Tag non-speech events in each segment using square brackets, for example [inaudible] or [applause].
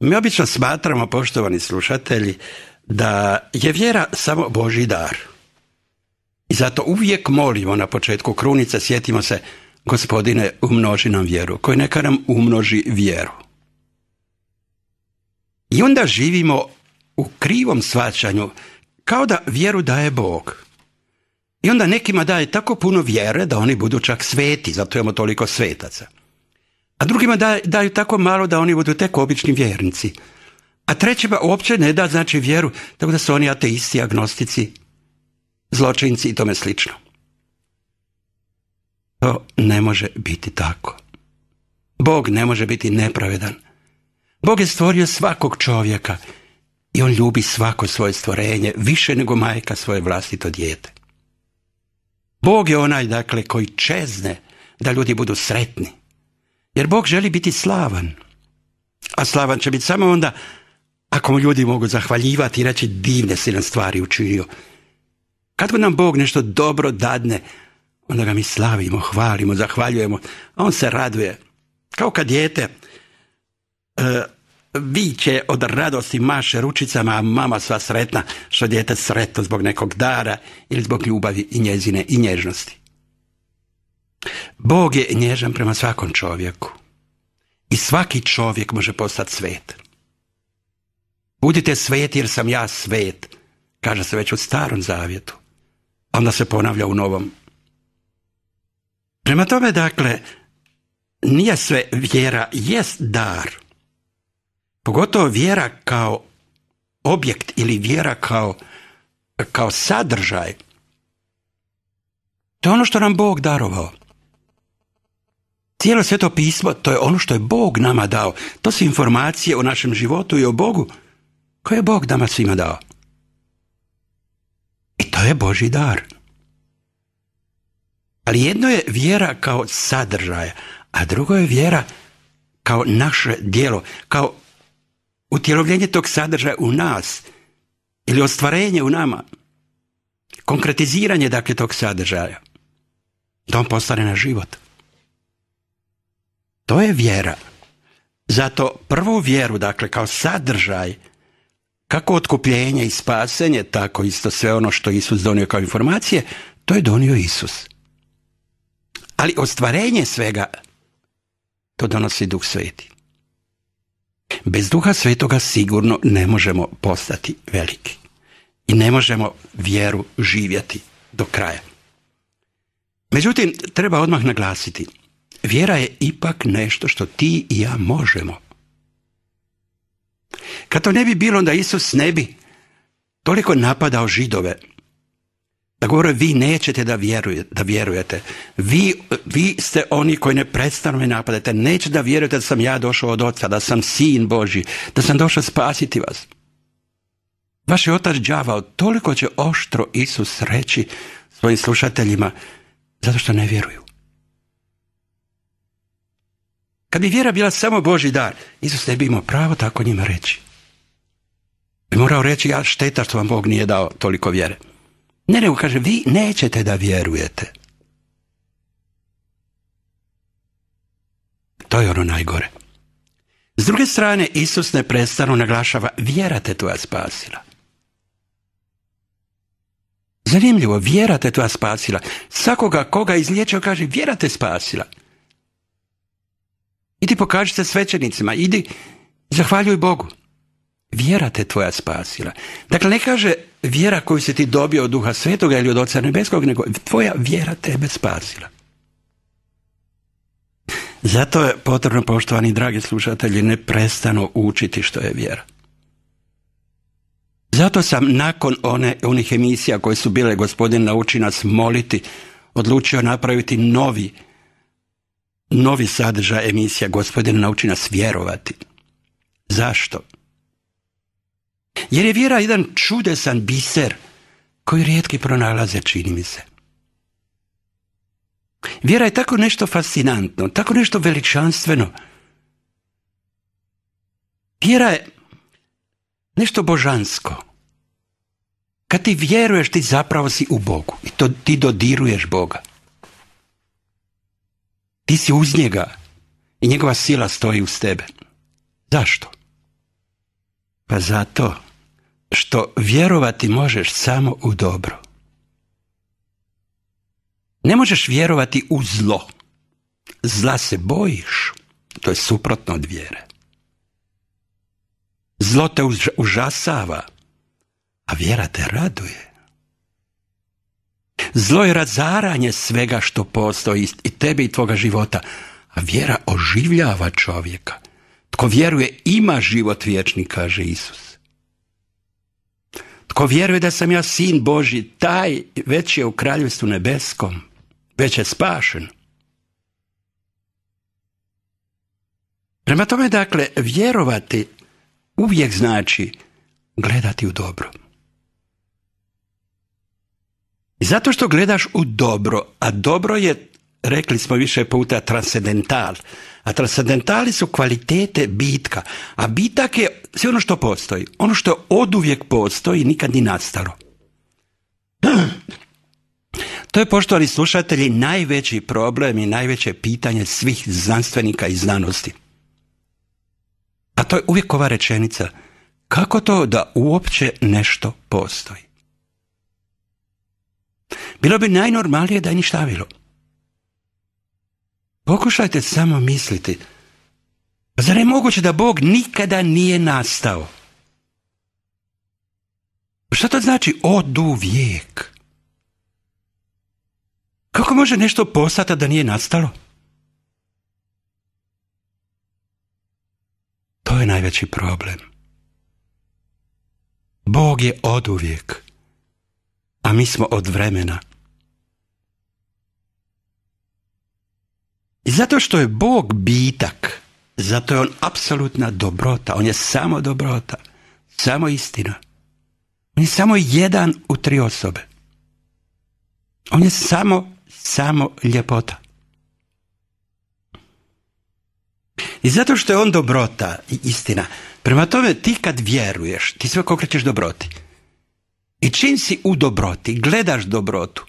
Mi obično smatramo, poštovani slušatelji, da je vjera samo Boži dar. I zato uvijek molimo na početku krunice, sjetimo se, gospodine, umnoži nam vjeru, koji neka nam umnoži vjeru. I onda živimo u krivom svačanju, kao da vjeru daje Bog. I onda nekima daje tako puno vjere da oni budu čak sveti, zato imamo toliko svetaca a drugima daju, tako malo da oni budu tek obični vjernici. A trećima uopće ne da znači vjeru, tako da su oni ateisti, agnostici, zločinci i tome slično. To ne može biti tako. Bog ne može biti nepravedan. Bog je stvorio svakog čovjeka i on ljubi svako svoje stvorenje više nego majka svoje vlastito dijete. Bog je onaj dakle koji čezne da ljudi budu sretni. Jer Bog želi biti slavan. A slavan će biti samo onda ako mu ljudi mogu zahvaljivati i reći divne si nam stvari učinio. Kad god nam Bog nešto dobro dadne, onda ga mi slavimo, hvalimo, zahvaljujemo, a on se raduje. Kao kad dijete e, viće od radosti maše ručicama, a mama sva sretna što dijete sretno zbog nekog dara ili zbog ljubavi i njezine i nježnosti. Bog je nježan prema svakom čovjeku. I svaki čovjek može postati svet. Budite sveti jer sam ja svet, kaže se već u starom zavjetu. A onda se ponavlja u novom. Prema tome, dakle, nije sve vjera, jest dar. Pogotovo vjera kao objekt ili vjera kao, kao sadržaj. To je ono što nam Bog darovao. Cijelo sveto pismo to je ono što je Bog nama dao. To su informacije o našem životu i o Bogu koje je Bog nama svima dao. I to je Boži dar. Ali jedno je vjera kao sadržaj, a drugo je vjera kao naše djelo, kao utjelovljenje tog sadržaja u nas ili ostvarenje u nama. Konkretiziranje dakle tog sadržaja. Da on postane na život. To je vjera. Zato prvu vjeru, dakle kao sadržaj, kako otkupljenje i spasenje, tako isto sve ono što Isus donio kao informacije, to je donio Isus. Ali ostvarenje svega, to donosi Duh Sveti. Bez Duha Svetoga sigurno ne možemo postati veliki. I ne možemo vjeru živjeti do kraja. Međutim, treba odmah naglasiti – Vjera je ipak nešto što ti i ja možemo. Kad to ne bi bilo, onda Isus ne bi toliko napadao židove. Da govore, vi nećete da, vjeruje, da vjerujete. Vi, vi ste oni koji ne predstavno me napadate. Nećete da vjerujete da sam ja došao od oca, da sam sin Boži, da sam došao spasiti vas. Vaš je otac đavao, toliko će oštro Isus reći svojim slušateljima, zato što ne vjeruju. Kad bi vjera bila samo Boži dar, Isus ne bi imao pravo tako njima reći. Bi morao reći, ja šteta što vam Bog nije dao toliko vjere. Ne, nego kaže, vi nećete da vjerujete. To je ono najgore. S druge strane, Isus neprestano naglašava, vjera te tvoja spasila. Zanimljivo, vjera te tvoja spasila. Svakoga koga izliječio kaže, vjera te spasila. Idi pokaži se svećenicima, idi, zahvaljuj Bogu. Vjera te tvoja spasila. Dakle, ne kaže vjera koju si ti dobio od Duha Svetoga ili od Oca Nebeskog, nego tvoja vjera tebe spasila. Zato je potrebno, poštovani dragi slušatelji, prestano učiti što je vjera. Zato sam nakon one, onih emisija koje su bile gospodin nauči nas moliti, odlučio napraviti novi novi sadržaj emisija Gospodin nauči nas vjerovati. Zašto? Jer je vjera jedan čudesan biser koji rijetki pronalaze, čini mi se. Vjera je tako nešto fascinantno, tako nešto veličanstveno. Vjera je nešto božansko. Kad ti vjeruješ, ti zapravo si u Bogu i to ti dodiruješ Boga. Ti si uz njega i njegova sila stoji uz tebe. Zašto? Pa zato što vjerovati možeš samo u dobro. Ne možeš vjerovati u zlo. Zla se bojiš. To je suprotno od vjere. Zlo te užasava, a vjera te raduje. Zlo je razaranje svega što postoji i tebe i tvoga života. A vjera oživljava čovjeka. Tko vjeruje ima život vječni, kaže Isus. Tko vjeruje da sam ja sin Boži, taj već je u kraljevstvu nebeskom. Već je spašen. Prema tome, dakle, vjerovati uvijek znači gledati u dobro. Zato što gledaš u dobro, a dobro je, rekli smo više puta, transcendental. A transcendentali su kvalitete bitka. A bitak je sve ono što postoji. Ono što oduvijek postoji, nikad ni nastalo. [clears throat] To je, poštovani slušatelji, najveći problem i najveće pitanje svih znanstvenika i znanosti. A to je uvijek ova rečenica. Kako to da uopće nešto postoji? Bilo bi najnormalnije da je ništavilo. Pokušajte samo misliti. Pa zar je moguće da Bog nikada nije nastao? Što to znači od uvijek? Kako može nešto postati da nije nastalo? To je najveći problem. Bog je od uvijek, a mi smo od vremena. I zato što je Bog bitak, zato je on apsolutna dobrota, on je samo dobrota, samo istina. On je samo jedan u tri osobe. On je samo, samo ljepota. I zato što je on dobrota i istina. Prema tome ti kad vjeruješ, ti sve okrećeš dobroti. I čim si u dobroti, gledaš dobrotu,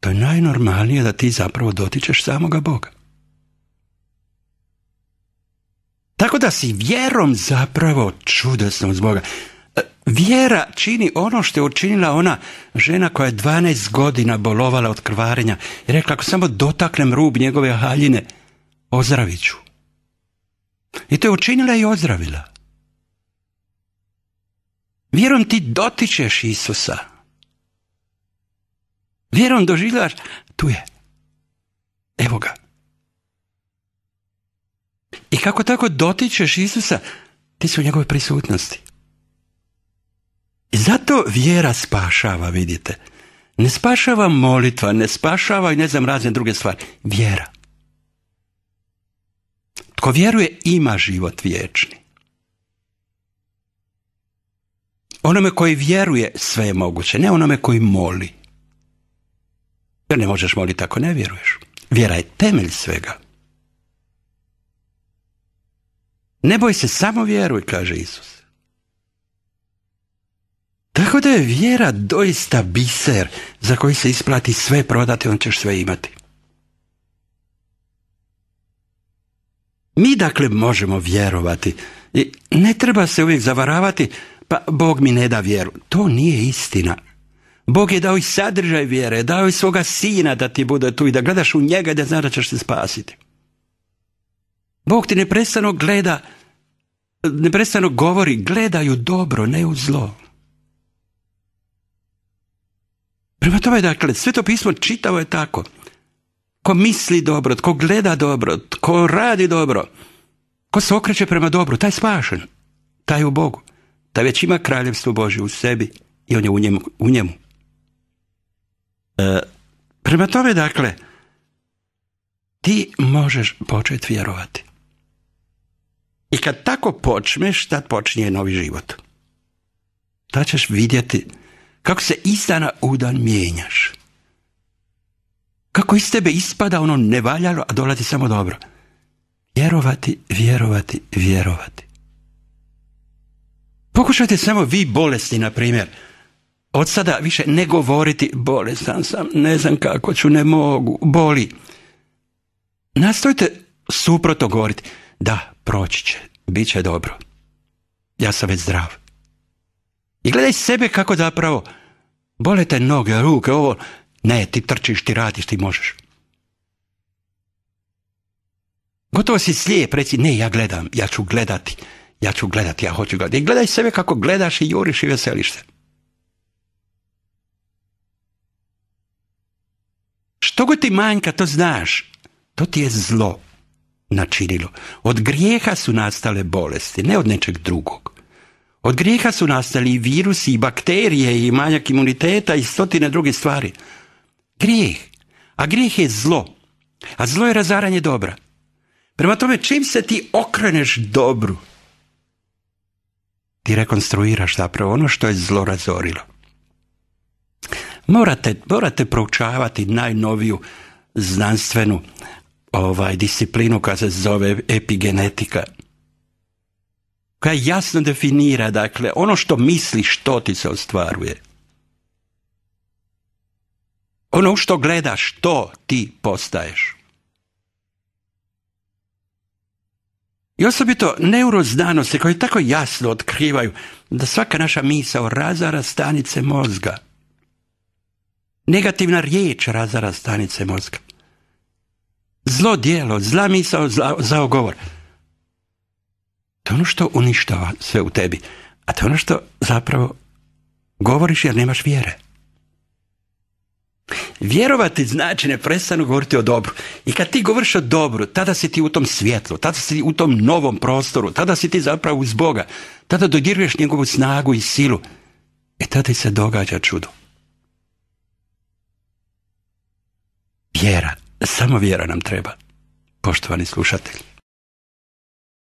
to je najnormalnije da ti zapravo dotičeš samoga Boga. Tako da si vjerom zapravo čudesno uz Boga. E, vjera čini ono što je učinila ona žena koja je 12 godina bolovala od krvarenja i rekla ako samo dotaknem rub njegove haljine, ozdravit ću. I to je učinila i ozdravila. Vjerom ti dotičeš Isusa, vjerom doživljavaš, tu je. Evo ga. I kako tako dotičeš Isusa, ti su u njegove prisutnosti. I zato vjera spašava, vidite. Ne spašava molitva, ne spašava i ne znam razne druge stvari. Vjera. Tko vjeruje ima život vječni. Onome koji vjeruje sve je moguće, ne onome koji moli. Jer ne možeš moliti ako ne vjeruješ. Vjera je temelj svega. Ne boj se, samo vjeruj, kaže Isus. Tako da je vjera doista biser za koji se isplati sve prodati, on ćeš sve imati. Mi dakle možemo vjerovati i ne treba se uvijek zavaravati, pa Bog mi ne da vjeru. To nije istina. Bog je dao i sadržaj vjere, dao i svoga sina da ti bude tu i da gledaš u njega i da znaš da ćeš se spasiti. Bog ti neprestano gleda, neprestano govori, gledaju dobro, ne u zlo. Prema tome, dakle, sve to pismo čitavo je tako. Ko misli dobro, tko gleda dobro, tko radi dobro, ko se okreće prema dobru, taj je spašen, taj je u Bogu, taj već ima kraljevstvo Božje u sebi i on je u njemu. U njemu. E, prema tome, dakle, ti možeš početi vjerovati. I kad tako počneš, tad počinje novi život. Tad ćeš vidjeti kako se iz dana u dan mijenjaš. Kako iz tebe ispada ono nevaljalo, a dolazi samo dobro. Vjerovati, vjerovati, vjerovati. Pokušajte samo vi bolesti, na primjer, od sada više ne govoriti bolestan sam, ne znam kako ću, ne mogu, boli. Nastojte suprotno govoriti, da, proći će, bit će dobro. Ja sam već zdrav. I gledaj sebe kako zapravo bolete noge, ruke, ovo, ne, ti trčiš, ti radiš, ti možeš. Gotovo si slijep, reci, ne, ja gledam, ja ću gledati, ja ću gledati, ja hoću gledati. I gledaj sebe kako gledaš i juriš i veseliš se. Što ti manjka, to znaš. To ti je zlo načinilo. Od grijeha su nastale bolesti, ne od nečeg drugog. Od grijeha su nastali i virusi, i bakterije, i manjak imuniteta, i stotine drugih stvari. Grijeh. A grijeh je zlo. A zlo je razaranje dobra. Prema tome, čim se ti okreneš dobru, ti rekonstruiraš zapravo ono što je zlo razorilo. Morate, morate proučavati najnoviju znanstvenu ovaj, disciplinu koja se zove epigenetika koja jasno definira, dakle, ono što misliš, što ti se ostvaruje. Ono što gledaš, što ti postaješ. I osobito neuroznanosti koji tako jasno otkrivaju da svaka naša misao razara stanice mozga. Negativna riječ razara stanice mozga. Zlo dijelo, zla misao, zao govor. To je ono što uništava sve u tebi. A to je ono što zapravo govoriš jer nemaš vjere. Vjerovati znači ne prestanu govoriti o dobru. I kad ti govoriš o dobru, tada si ti u tom svjetlu, tada si ti u tom novom prostoru, tada si ti zapravo uz Boga, tada dodiruješ njegovu snagu i silu. I e tada se događa čudo. Vjera, samo vjera nam treba, poštovani slušatelji.